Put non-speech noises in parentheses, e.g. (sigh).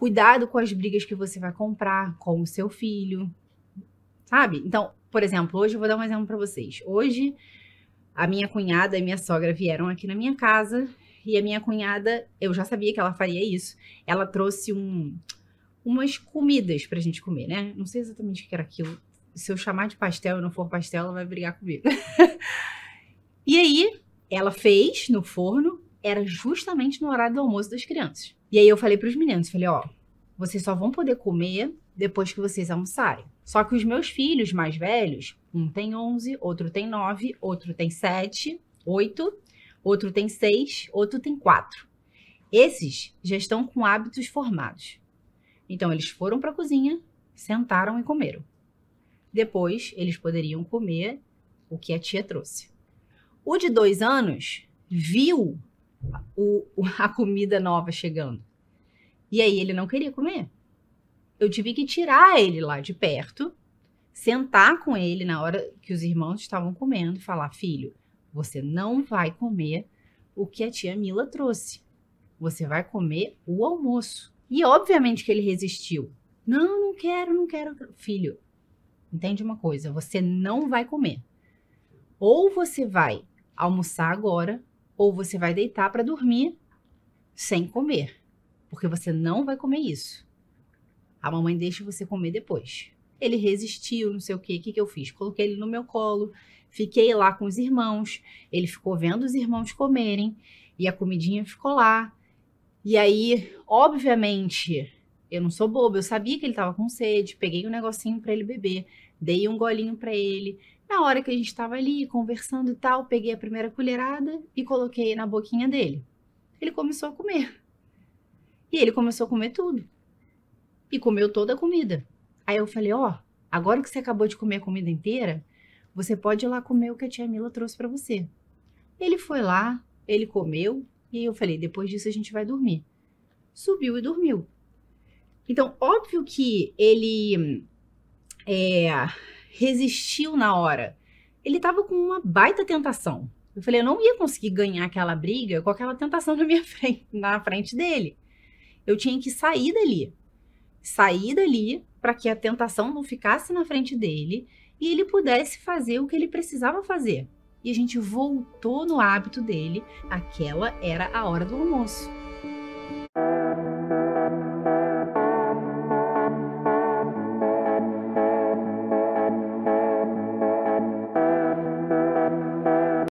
Cuidado com as brigas que você vai comprar com o seu filho, sabe? Então, por exemplo, hoje eu vou dar um exemplo para vocês. Hoje, a minha cunhada e minha sogra vieram aqui na minha casa e a minha cunhada, eu já sabia que ela faria isso. Ela trouxe um, umas comidas pra gente comer, né? Não sei exatamente o que era aquilo. Se eu chamar de pastel e não for pastel, ela vai brigar comigo. (laughs) e aí, ela fez no forno era justamente no horário do almoço das crianças. E aí eu falei para os meninos, falei, ó, vocês só vão poder comer depois que vocês almoçarem. Só que os meus filhos mais velhos, um tem 11, outro tem 9, outro tem 7, 8, outro tem 6, outro tem 4. Esses já estão com hábitos formados. Então eles foram para a cozinha, sentaram e comeram. Depois eles poderiam comer o que a tia trouxe. O de dois anos viu o, a comida nova chegando. E aí ele não queria comer. Eu tive que tirar ele lá de perto, sentar com ele na hora que os irmãos estavam comendo e falar: filho, você não vai comer o que a tia Mila trouxe. Você vai comer o almoço. E obviamente que ele resistiu. Não, não quero, não quero. Filho, entende uma coisa: você não vai comer. Ou você vai almoçar agora, ou você vai deitar para dormir sem comer, porque você não vai comer isso. A mamãe deixa você comer depois. Ele resistiu, não sei o que, o que eu fiz? Coloquei ele no meu colo, fiquei lá com os irmãos, ele ficou vendo os irmãos comerem e a comidinha ficou lá. E aí, obviamente, eu não sou boba, eu sabia que ele estava com sede, peguei um negocinho para ele beber, dei um golinho para ele. Na hora que a gente estava ali conversando e tal, peguei a primeira colherada e coloquei na boquinha dele. Ele começou a comer. E ele começou a comer tudo. E comeu toda a comida. Aí eu falei: Ó, oh, agora que você acabou de comer a comida inteira, você pode ir lá comer o que a tia Mila trouxe para você. Ele foi lá, ele comeu, e eu falei: depois disso a gente vai dormir. Subiu e dormiu. Então, óbvio que ele é, resistiu na hora. Ele estava com uma baita tentação. Eu falei, eu não ia conseguir ganhar aquela briga com aquela tentação na minha (laughs) frente, na frente dele. Eu tinha que sair dali. Sair dali para que a tentação não ficasse na frente dele e ele pudesse fazer o que ele precisava fazer. E a gente voltou no hábito dele, aquela era a hora do almoço.